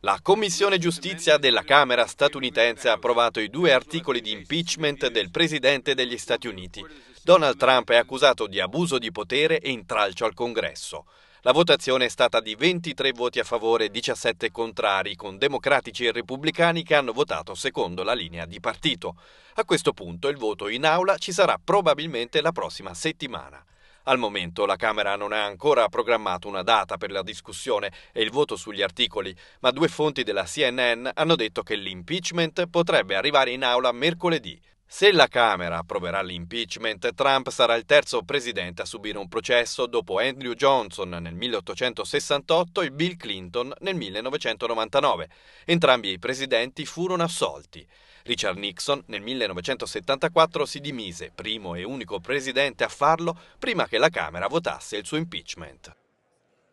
La Commissione Giustizia della Camera statunitense ha approvato i due articoli di impeachment del Presidente degli Stati Uniti. Donald Trump è accusato di abuso di potere e intralcio al Congresso. La votazione è stata di 23 voti a favore e 17 contrari, con democratici e repubblicani che hanno votato secondo la linea di partito. A questo punto il voto in aula ci sarà probabilmente la prossima settimana. Al momento la Camera non ha ancora programmato una data per la discussione e il voto sugli articoli, ma due fonti della CNN hanno detto che l'impeachment potrebbe arrivare in aula mercoledì. Se la Camera approverà l'impeachment, Trump sarà il terzo presidente a subire un processo dopo Andrew Johnson nel 1868 e Bill Clinton nel 1999. Entrambi i presidenti furono assolti. Richard Nixon nel 1974 si dimise, primo e unico presidente a farlo, prima che la Camera votasse il suo impeachment.